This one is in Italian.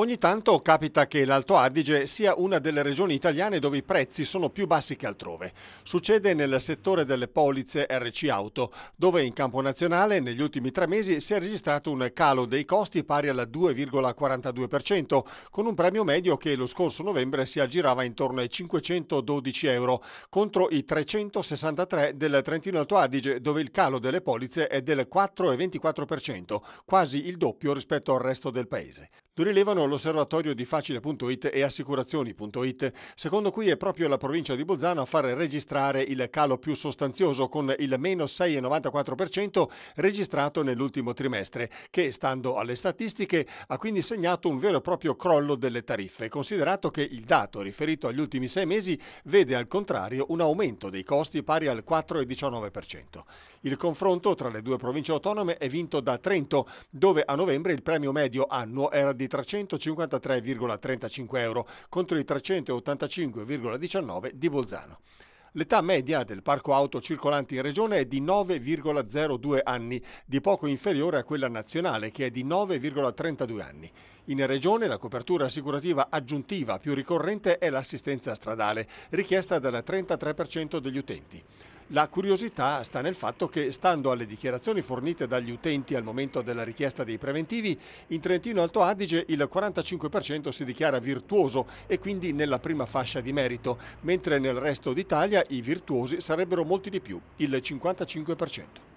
Ogni tanto capita che l'Alto Adige sia una delle regioni italiane dove i prezzi sono più bassi che altrove. Succede nel settore delle polizze RC Auto, dove in campo nazionale negli ultimi tre mesi si è registrato un calo dei costi pari al 2,42%, con un premio medio che lo scorso novembre si aggirava intorno ai 512 euro, contro i 363 del Trentino Alto Adige, dove il calo delle polizze è del 4,24%, quasi il doppio rispetto al resto del paese. Lo rilevano l'osservatorio di facile.it e assicurazioni.it, secondo cui è proprio la provincia di Bolzano a far registrare il calo più sostanzioso con il meno 6,94% registrato nell'ultimo trimestre, che stando alle statistiche ha quindi segnato un vero e proprio crollo delle tariffe, considerato che il dato riferito agli ultimi sei mesi vede al contrario un aumento dei costi pari al 4,19%. Il confronto tra le due province autonome è vinto da Trento, dove a novembre il premio medio annuo era di 353,35 euro contro i 385,19 di Bolzano. L'età media del parco auto circolante in regione è di 9,02 anni, di poco inferiore a quella nazionale che è di 9,32 anni. In regione la copertura assicurativa aggiuntiva più ricorrente è l'assistenza stradale, richiesta dal 33% degli utenti. La curiosità sta nel fatto che, stando alle dichiarazioni fornite dagli utenti al momento della richiesta dei preventivi, in Trentino Alto Adige il 45% si dichiara virtuoso e quindi nella prima fascia di merito, mentre nel resto d'Italia i virtuosi sarebbero molti di più, il 55%.